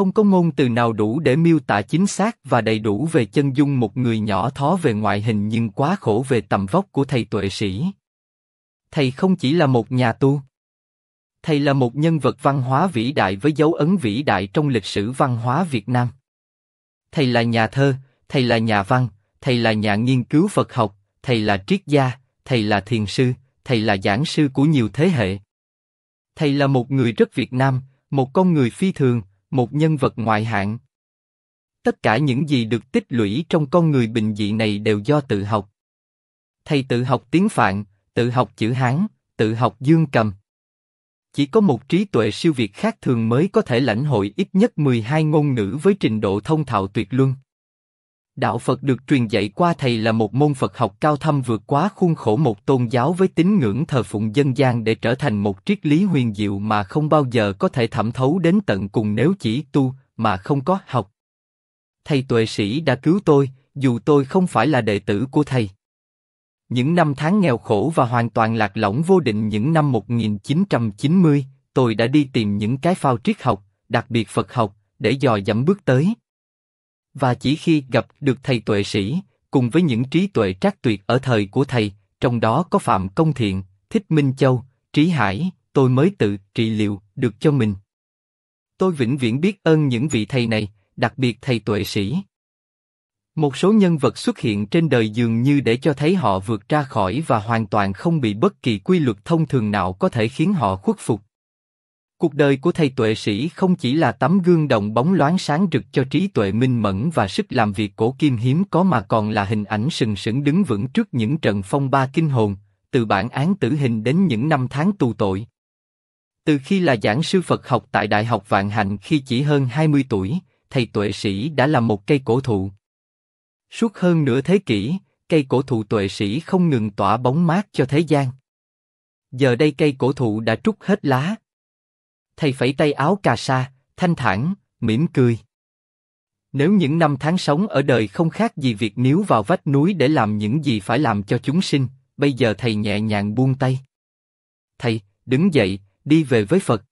không có ngôn từ nào đủ để miêu tả chính xác và đầy đủ về chân dung một người nhỏ thó về ngoại hình nhưng quá khổ về tầm vóc của thầy tuệ sĩ. Thầy không chỉ là một nhà tu. Thầy là một nhân vật văn hóa vĩ đại với dấu ấn vĩ đại trong lịch sử văn hóa Việt Nam. Thầy là nhà thơ, thầy là nhà văn, thầy là nhà nghiên cứu Phật học, thầy là triết gia, thầy là thiền sư, thầy là giảng sư của nhiều thế hệ. Thầy là một người rất Việt Nam, một con người phi thường, một nhân vật ngoại hạng. Tất cả những gì được tích lũy trong con người bình dị này đều do tự học. Thầy tự học tiếng Phạn, tự học chữ Hán, tự học dương cầm. Chỉ có một trí tuệ siêu việt khác thường mới có thể lãnh hội ít nhất 12 ngôn ngữ với trình độ thông thạo tuyệt luân. Đạo Phật được truyền dạy qua thầy là một môn Phật học cao thâm vượt quá khuôn khổ một tôn giáo với tín ngưỡng thờ phụng dân gian để trở thành một triết lý huyền diệu mà không bao giờ có thể thẩm thấu đến tận cùng nếu chỉ tu mà không có học. Thầy tuệ sĩ đã cứu tôi, dù tôi không phải là đệ tử của thầy. Những năm tháng nghèo khổ và hoàn toàn lạc lõng vô định những năm 1990, tôi đã đi tìm những cái phao triết học, đặc biệt Phật học, để dò dẫm bước tới và chỉ khi gặp được thầy tuệ sĩ, cùng với những trí tuệ trác tuyệt ở thời của thầy, trong đó có Phạm Công Thiện, Thích Minh Châu, Trí Hải, tôi mới tự trị liệu được cho mình. Tôi vĩnh viễn biết ơn những vị thầy này, đặc biệt thầy tuệ sĩ. Một số nhân vật xuất hiện trên đời dường như để cho thấy họ vượt ra khỏi và hoàn toàn không bị bất kỳ quy luật thông thường nào có thể khiến họ khuất phục. Cuộc đời của thầy tuệ sĩ không chỉ là tấm gương đồng bóng loáng sáng rực cho trí tuệ minh mẫn và sức làm việc cổ kim hiếm có mà còn là hình ảnh sừng sững đứng vững trước những trận phong ba kinh hồn, từ bản án tử hình đến những năm tháng tù tội. Từ khi là giảng sư Phật học tại Đại học Vạn Hạnh khi chỉ hơn 20 tuổi, thầy tuệ sĩ đã là một cây cổ thụ. Suốt hơn nửa thế kỷ, cây cổ thụ tuệ sĩ không ngừng tỏa bóng mát cho thế gian. Giờ đây cây cổ thụ đã trút hết lá, thầy phẩy tay áo cà sa, thanh thản, mỉm cười. Nếu những năm tháng sống ở đời không khác gì việc níu vào vách núi để làm những gì phải làm cho chúng sinh, bây giờ thầy nhẹ nhàng buông tay. Thầy, đứng dậy, đi về với Phật.